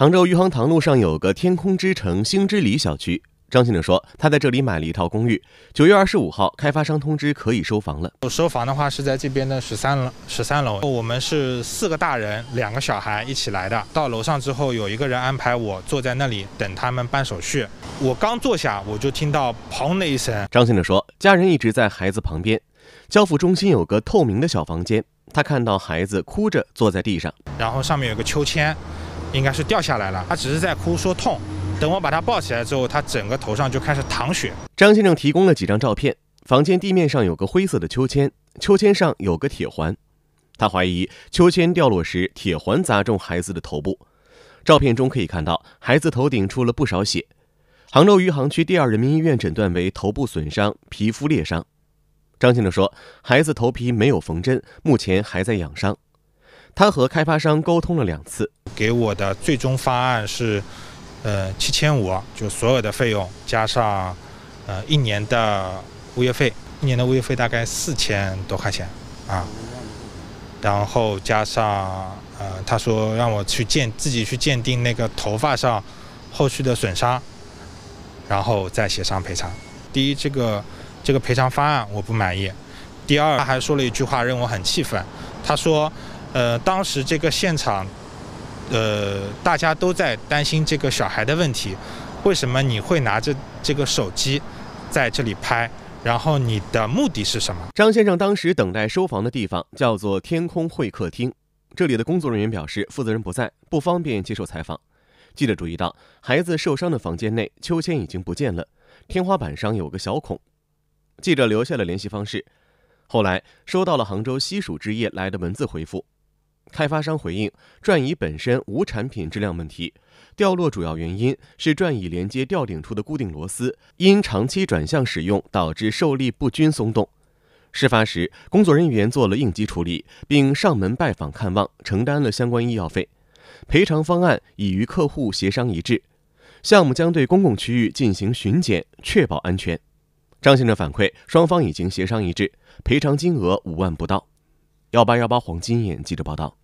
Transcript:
杭州余杭塘路上有个天空之城星之里小区，张先生说，他在这里买了一套公寓。九月二十五号，开发商通知可以收房了。我收房的话是在这边的十三楼，十三楼。我们是四个大人，两个小孩一起来的。到楼上之后，有一个人安排我坐在那里等他们办手续。我刚坐下，我就听到砰的一声。张先生说，家人一直在孩子旁边。交付中心有个透明的小房间，他看到孩子哭着坐在地上，然后上面有个秋千。应该是掉下来了，他只是在哭说痛。等我把他抱起来之后，他整个头上就开始淌血。张先生提供了几张照片，房间地面上有个灰色的秋千，秋千上有个铁环。他怀疑秋千掉落时铁环砸中孩子的头部。照片中可以看到孩子头顶出了不少血。杭州余杭区第二人民医院诊断为头部损伤、皮肤裂伤。张先生说，孩子头皮没有缝针，目前还在养伤。他和开发商沟通了两次，给我的最终方案是，呃，七千五，就所有的费用加上，呃，一年的物业费，一年的物业费大概四千多块钱，啊，然后加上，呃，他说让我去鉴自己去鉴定那个头发上后续的损伤，然后再协商赔偿。第一，这个这个赔偿方案我不满意；第二，他还说了一句话让我很气愤，他说。呃，当时这个现场，呃，大家都在担心这个小孩的问题。为什么你会拿着这个手机在这里拍？然后你的目的是什么？张先生当时等待收房的地方叫做天空会客厅。这里的工作人员表示，负责人不在，不方便接受采访。记者注意到，孩子受伤的房间内秋千已经不见了，天花板上有个小孔。记者留下了联系方式，后来收到了杭州西蜀之夜来的文字回复。开发商回应：转椅本身无产品质量问题，掉落主要原因是转椅连接吊顶处的固定螺丝因长期转向使用导致受力不均松动。事发时，工作人员做了应急处理，并上门拜访看望，承担了相关医药费。赔偿方案已与客户协商一致，项目将对公共区域进行巡检，确保安全。张先生反馈，双方已经协商一致，赔偿金额五万不到。幺八幺八黄金眼记者报道。